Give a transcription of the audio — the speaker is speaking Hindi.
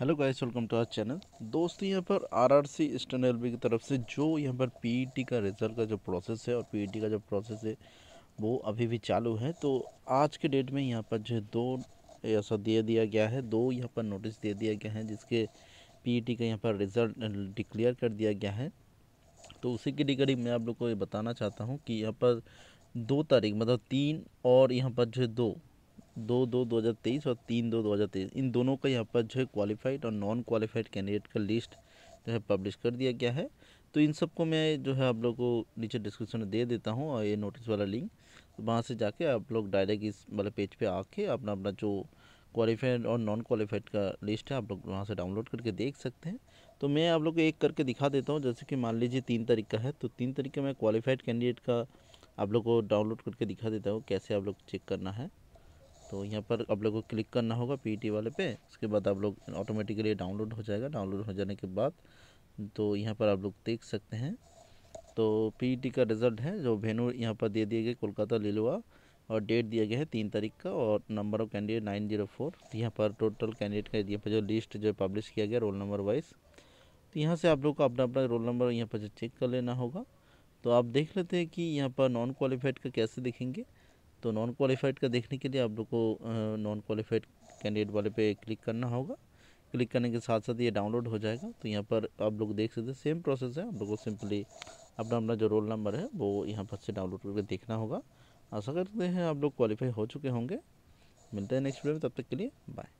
hello guys welcome to our channel दोस्तों यहाँ पर आरआरसी ईस्टर्न रेलवे की तरफ से जो यहाँ पर पीईटी e का रिजल्ट का जो प्रोसेस है और पीईटी e का जो प्रोसेस है वो अभी भी चालू है तो आज के डेट में यहाँ पर जो है दो ऐसा दे दिया गया है दो यहाँ पर नोटिस दे दिया गया है जिसके पीईटी e का यहाँ पर रिज़ल्ट डिक्लेयर कर दिया गया है तो उसी के रिगार्डिंग मैं आप लोग को ये बताना चाहता हूँ कि यहाँ पर दो तारीख मतलब तीन और यहाँ पर जो है दो दो दो दो हज़ार तेईस और तीन दो दो हज़ार तेईस इन दोनों का यहाँ पर जो है क्वालिफाइड और नॉन क्वालिफाइड कैंडिडेट का लिस्ट जो है पब्लिश कर दिया गया है तो इन सबको मैं जो है आप लोग को नीचे डिस्क्रिप्शन में दे देता हूँ और ये नोटिस वाला लिंक तो वहाँ से जाके आप लोग डायरेक्ट इस वाले पेज पे आके अपना अपना जो क्वालिफाइड और नॉन क्वालिफाइड का लिस्ट है आप लोग वहाँ से डाउनलोड करके देख सकते हैं तो मैं आप लोग को एक करके दिखा देता हूँ जैसे कि मान लीजिए तीन तारीख का है तो तीन तारीख का मैं क्वालिफाइड कैंडिडेट का आप लोग को डाउनलोड करके दिखा देता हूँ कैसे आप लोग चेक करना है तो यहाँ पर आप लोगों को क्लिक करना होगा पीईटी e वाले पे उसके बाद आप लोग ऑटोमेटिकली डाउनलोड हो जाएगा डाउनलोड हो जाने के बाद तो यहाँ पर आप लोग देख सकते हैं तो पीईटी e का रिज़ल्ट है जो वेन्यू यहाँ पर दे दिए गए कोलकाता लिलवा और डेट दिया गया है तीन तारीख का और number of candidate nine zero four तो यहाँ पर टोटल कैंडिडेट का यहाँ पर जो लिस्ट जो पब्लिश किया गया रोल नंबर वाइज तो यहाँ से आप लोग को अपना अपना रोल नंबर यहाँ पर चेक कर लेना होगा तो आप देख लेते हैं कि यहाँ पर नॉन क्वालिफाइड का कैसे दिखेंगे तो नॉन क्वालिफाइड का देखने के लिए आप लोग को नॉन क्वालिफाइड कैंडिडेट वाले पे क्लिक करना होगा क्लिक करने के साथ साथ ये डाउनलोड हो जाएगा तो यहाँ पर आप लोग देख सकते हैं सेम प्रोसेस है आप लोग को सिंपली अपना अपना जो रोल नंबर है वो यहाँ पर से डाउनलोड करके देखना होगा आशा करते हैं आप लोग क्वालिफाई हो चुके होंगे मिलते हैं नेक्स्ट वीडियो में तब तक के लिए बाय